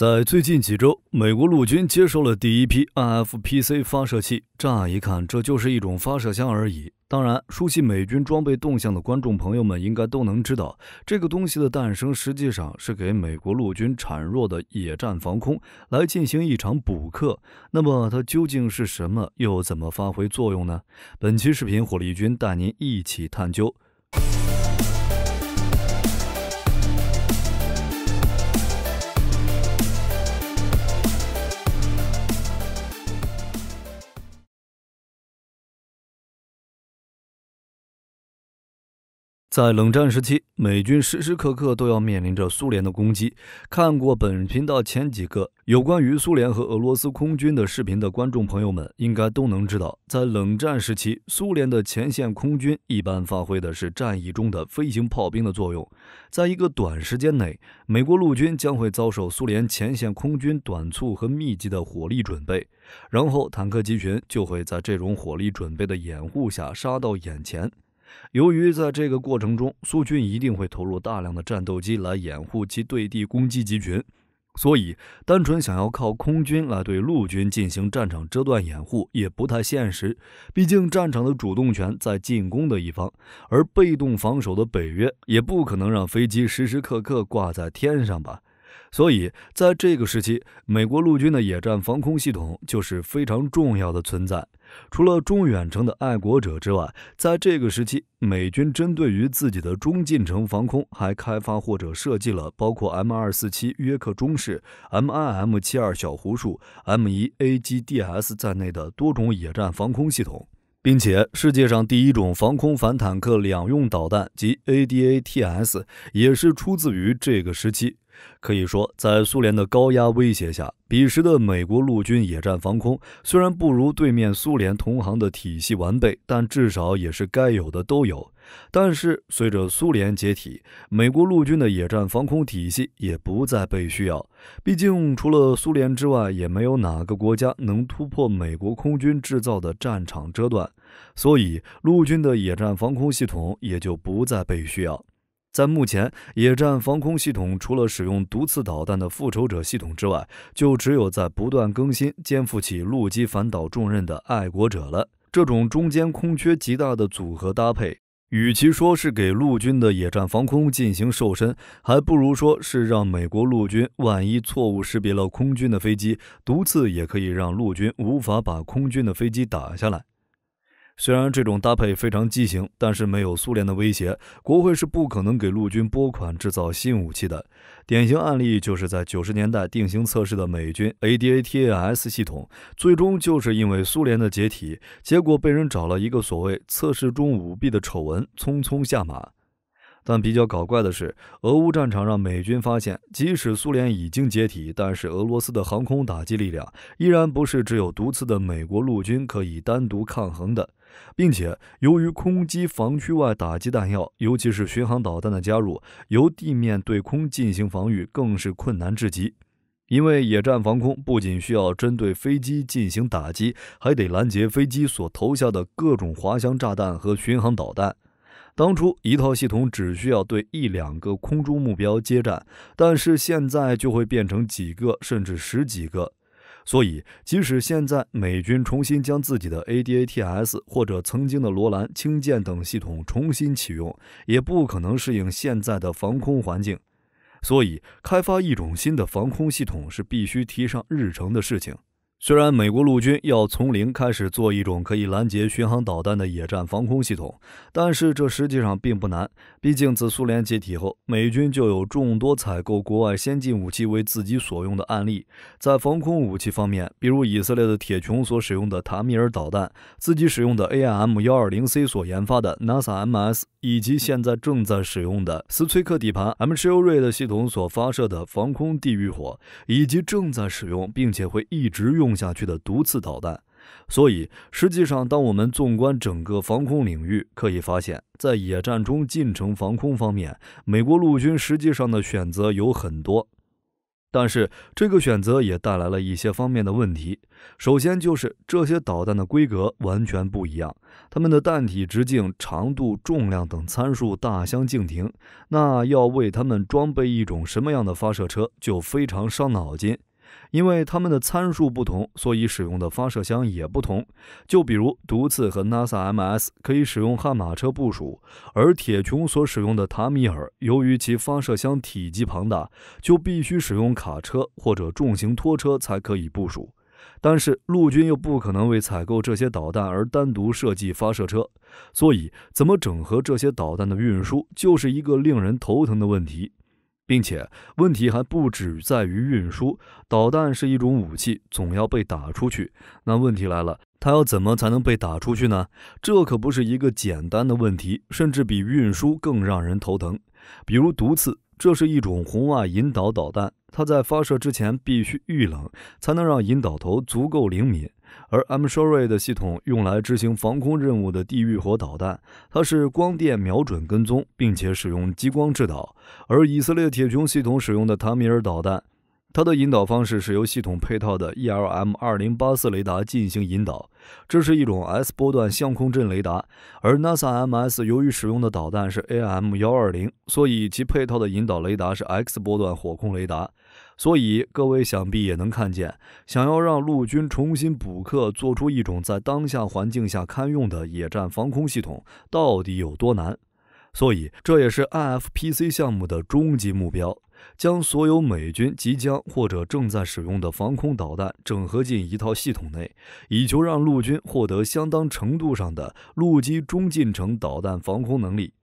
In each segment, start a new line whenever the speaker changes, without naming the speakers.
在最近几周，美国陆军接收了第一批 NFPC 发射器。乍一看，这就是一种发射箱而已。当然，熟悉美军装备动向的观众朋友们应该都能知道，这个东西的诞生实际上是给美国陆军孱弱的野战防空来进行一场补课。那么，它究竟是什么？又怎么发挥作用呢？本期视频，火力军带您一起探究。在冷战时期，美军时时刻刻都要面临着苏联的攻击。看过本频道前几个有关于苏联和俄罗斯空军的视频的观众朋友们，应该都能知道，在冷战时期，苏联的前线空军一般发挥的是战役中的飞行炮兵的作用。在一个短时间内，美国陆军将会遭受苏联前线空军短促和密集的火力准备，然后坦克集群就会在这种火力准备的掩护下杀到眼前。由于在这个过程中，苏军一定会投入大量的战斗机来掩护其对地攻击集群，所以单纯想要靠空军来对陆军进行战场遮断掩护也不太现实。毕竟战场的主动权在进攻的一方，而被动防守的北约也不可能让飞机时时刻刻挂在天上吧。所以，在这个时期，美国陆军的野战防空系统就是非常重要的存在。除了中远程的爱国者之外，在这个时期，美军针对于自己的中近程防空，还开发或者设计了包括 M247 约克中士、MIM-72 小胡数、m 1 a g d s 在内的多种野战防空系统，并且世界上第一种防空反坦克两用导弹及 ADATS 也是出自于这个时期。可以说，在苏联的高压威胁下，彼时的美国陆军野战防空虽然不如对面苏联同行的体系完备，但至少也是该有的都有。但是，随着苏联解体，美国陆军的野战防空体系也不再被需要。毕竟，除了苏联之外，也没有哪个国家能突破美国空军制造的战场遮断，所以陆军的野战防空系统也就不再被需要。在目前，野战防空系统除了使用毒刺导弹的复仇者系统之外，就只有在不断更新、肩负起陆基反导重任的爱国者了。这种中间空缺极大的组合搭配，与其说是给陆军的野战防空进行瘦身，还不如说是让美国陆军万一错误识别了空军的飞机，毒刺也可以让陆军无法把空军的飞机打下来。虽然这种搭配非常畸形，但是没有苏联的威胁，国会是不可能给陆军拨款制造新武器的。典型案例就是在九十年代定型测试的美军 ADATAS 系统，最终就是因为苏联的解体，结果被人找了一个所谓测试中舞弊的丑闻，匆匆下马。但比较搞怪的是，俄乌战场让美军发现，即使苏联已经解体，但是俄罗斯的航空打击力量依然不是只有独自的美国陆军可以单独抗衡的，并且由于空击防区外打击弹药，尤其是巡航导弹的加入，由地面对空进行防御更是困难至极，因为野战防空不仅需要针对飞机进行打击，还得拦截飞机所投下的各种滑翔炸弹和巡航导弹。当初一套系统只需要对一两个空中目标接战，但是现在就会变成几个甚至十几个，所以即使现在美军重新将自己的 ADATS 或者曾经的罗兰、轻剑等系统重新启用，也不可能适应现在的防空环境，所以开发一种新的防空系统是必须提上日程的事情。虽然美国陆军要从零开始做一种可以拦截巡航导弹的野战防空系统，但是这实际上并不难。毕竟自苏联解体后，美军就有众多采购国外先进武器为自己所用的案例。在防空武器方面，比如以色列的铁穹所使用的塔米尔导弹，自己使用的 AIM 幺二零 C 所研发的 Nasa MS。以及现在正在使用的斯崔克底盘 MCHU a 的系统所发射的防空地狱火，以及正在使用并且会一直用下去的毒刺导弹。所以，实际上，当我们纵观整个防空领域，可以发现，在野战中近程防空方面，美国陆军实际上的选择有很多。但是这个选择也带来了一些方面的问题。首先就是这些导弹的规格完全不一样，它们的弹体直径、长度、重量等参数大相径庭，那要为它们装备一种什么样的发射车，就非常伤脑筋。因为它们的参数不同，所以使用的发射箱也不同。就比如毒刺和 NASA MS 可以使用悍马车部署，而铁穹所使用的塔米尔，由于其发射箱体积庞大，就必须使用卡车或者重型拖车才可以部署。但是陆军又不可能为采购这些导弹而单独设计发射车，所以怎么整合这些导弹的运输，就是一个令人头疼的问题。并且问题还不止在于运输，导弹是一种武器，总要被打出去。那问题来了，它要怎么才能被打出去呢？这可不是一个简单的问题，甚至比运输更让人头疼。比如毒刺，这是一种红外引导导弹。它在发射之前必须预冷，才能让引导头足够灵敏。而 Mshuri 的系统用来执行防空任务的地狱火导弹，它是光电瞄准跟踪，并且使用激光制导。而以色列铁穹系统使用的塔米尔导弹。它的引导方式是由系统配套的 ELM 二零八四雷达进行引导，这是一种 S 波段相控阵雷达。而 NASA MS 由于使用的导弹是 AM 幺二零，所以其配套的引导雷达是 X 波段火控雷达。所以各位想必也能看见，想要让陆军重新补课，做出一种在当下环境下堪用的野战防空系统，到底有多难。所以这也是 IFPC 项目的终极目标。将所有美军即将或者正在使用的防空导弹整合进一套系统内，以求让陆军获得相当程度上的陆基中近程导弹防空能力。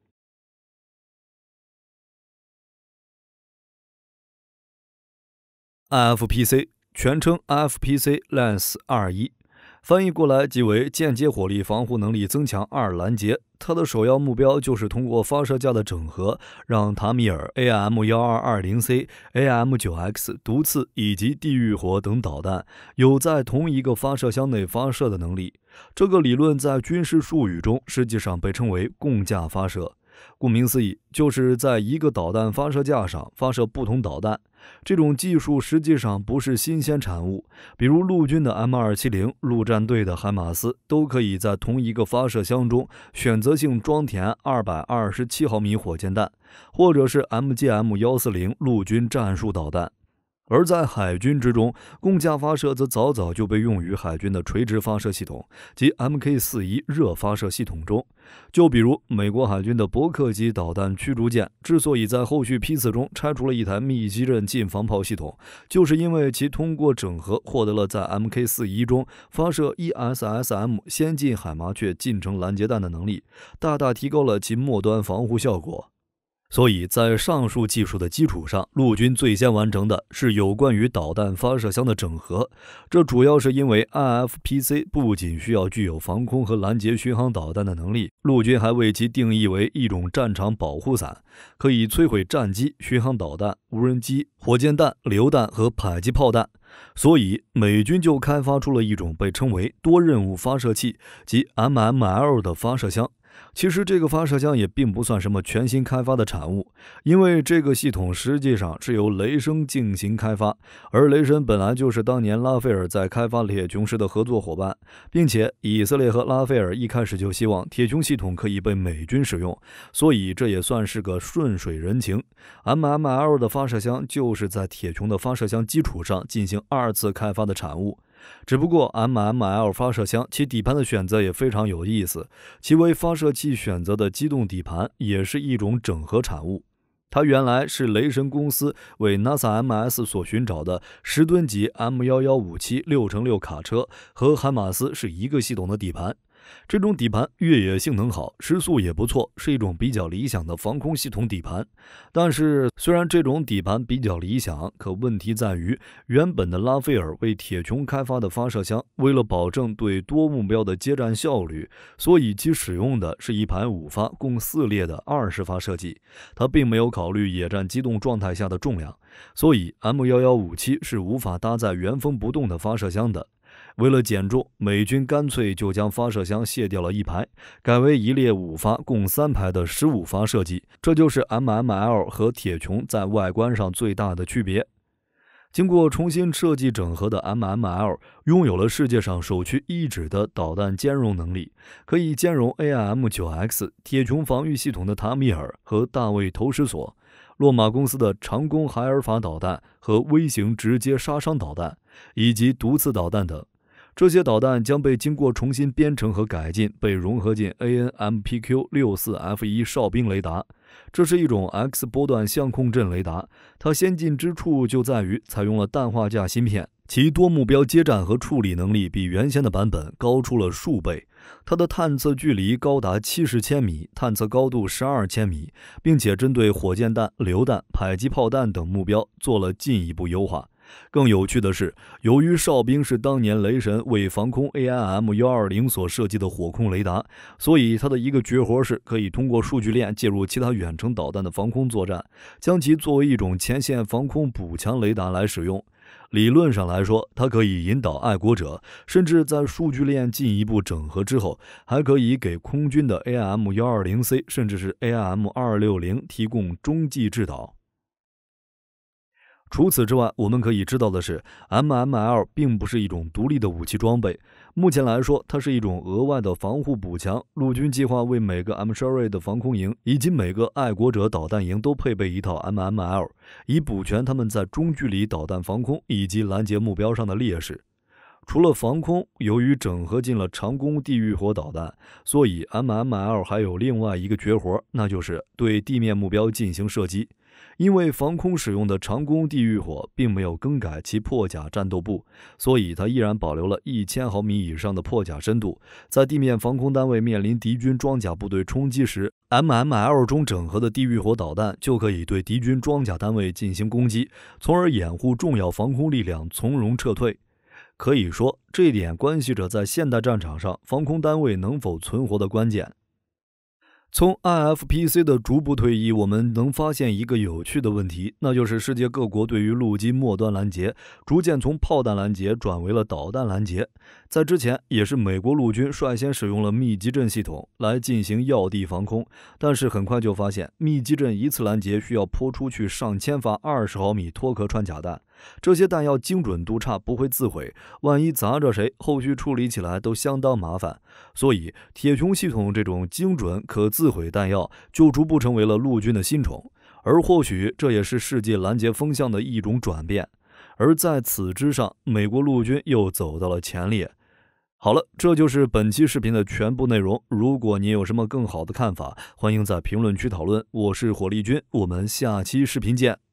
IFPC 全称 IFPC Lance 二一。翻译过来即为间接火力防护能力增强二拦截。它的首要目标就是通过发射架的整合，让塔米尔、AM1220C、AM9X、毒刺以及地狱火等导弹有在同一个发射箱内发射的能力。这个理论在军事术语中实际上被称为共架发射。顾名思义，就是在一个导弹发射架上发射不同导弹。这种技术实际上不是新鲜产物，比如陆军的 M 二七零、陆战队的海马斯，都可以在同一个发射箱中选择性装填二百二十七毫米火箭弹，或者是 MGM 幺四零陆军战术导弹。而在海军之中，共架发射则早早就被用于海军的垂直发射系统及 Mk 四一热发射系统中。就比如美国海军的伯克级导弹驱逐舰，之所以在后续批次中拆除了一台密集阵近防炮系统，就是因为其通过整合获得了在 Mk 四一中发射 ESSM 先进海麻雀近程拦截弹的能力，大大提高了其末端防护效果。所以在上述技术的基础上，陆军最先完成的是有关于导弹发射箱的整合。这主要是因为 IFPC 不仅需要具有防空和拦截巡航导弹的能力，陆军还为其定义为一种战场保护伞，可以摧毁战机、巡航导弹、无人机、火箭弹、榴弹和迫击炮弹。所以，美军就开发出了一种被称为多任务发射器及 MML 的发射箱。其实这个发射箱也并不算什么全新开发的产物，因为这个系统实际上是由雷声进行开发，而雷声本来就是当年拉斐尔在开发铁穹时的合作伙伴，并且以色列和拉斐尔一开始就希望铁穹系统可以被美军使用，所以这也算是个顺水人情。MML 的发射箱就是在铁穹的发射箱基础上进行二次开发的产物。只不过，MML 发射箱其底盘的选择也非常有意思。其为发射器选择的机动底盘也是一种整合产物。它原来是雷神公司为 NASA MS 所寻找的十吨级 M1157 六乘六卡车和海马斯是一个系统的底盘。这种底盘越野性能好，时速也不错，是一种比较理想的防空系统底盘。但是，虽然这种底盘比较理想，可问题在于，原本的拉斐尔为铁穹开发的发射箱，为了保证对多目标的接战效率，所以其使用的是一排五发、共四列的二十发设计。它并没有考虑野战机动状态下的重量，所以 M1157 是无法搭载原封不动的发射箱的。为了减重，美军干脆就将发射箱卸掉了一排，改为一列五发、共三排的十五发设计。这就是 MML 和铁穹在外观上最大的区别。经过重新设计整合的 MML 拥有了世界上首屈一指的导弹兼容能力，可以兼容 AIM-9X 铁穹防御系统的塔米尔和大卫投石索、洛马公司的长弓海尔法导弹和微型直接杀伤导弹，以及毒刺导弹等。这些导弹将被经过重新编程和改进，被融合进 ANMPQ 六四 F 一哨兵雷达。这是一种 X 波段相控阵雷达，它先进之处就在于采用了氮化镓芯片，其多目标接战和处理能力比原先的版本高出了数倍。它的探测距离高达七十千米，探测高度十二千米，并且针对火箭弹、榴弹、迫击炮弹等目标做了进一步优化。更有趣的是，由于哨兵是当年雷神为防空 AIM-120 所设计的火控雷达，所以它的一个绝活是可以通过数据链介入其他远程导弹的防空作战，将其作为一种前线防空补强雷达来使用。理论上来说，它可以引导爱国者，甚至在数据链进一步整合之后，还可以给空军的 AM-120C 甚至是 AM-260 提供中继制导。除此之外，我们可以知道的是，MML 并不是一种独立的武器装备。目前来说，它是一种额外的防护补强。陆军计划为每个 m s h 2 r y 的防空营以及每个爱国者导弹营都配备一套 MML，以补全他们在中距离导弹防空以及拦截目标上的劣势。除了防空，由于整合进了长弓地狱火导弹，所以 MML 还有另外一个绝活，那就是对地面目标进行射击。因为防空使用的长弓地狱火并没有更改其破甲战斗部，所以它依然保留了一千毫米以上的破甲深度。在地面防空单位面临敌军装甲部队冲击时，MML 中整合的地狱火导弹就可以对敌军装甲单位进行攻击，从而掩护重要防空力量从容撤退。可以说，这点关系着在现代战场上防空单位能否存活的关键。从 I F P C 的逐步退役，我们能发现一个有趣的问题，那就是世界各国对于陆基末端拦截，逐渐从炮弹拦截转为了导弹拦截。在之前，也是美国陆军率先使用了密集阵系统来进行要地防空，但是很快就发现，密集阵一次拦截需要泼出去上千发二十毫米脱壳穿甲弹，这些弹药精准度差，不会自毁，万一砸着谁，后续处理起来都相当麻烦。所以，铁穹系统这种精准可自毁弹药就逐步成为了陆军的新宠，而或许这也是世界拦截风向的一种转变。而在此之上，美国陆军又走到了前列。好了，这就是本期视频的全部内容。如果你有什么更好的看法，欢迎在评论区讨论。我是火力军，我们下期视频见。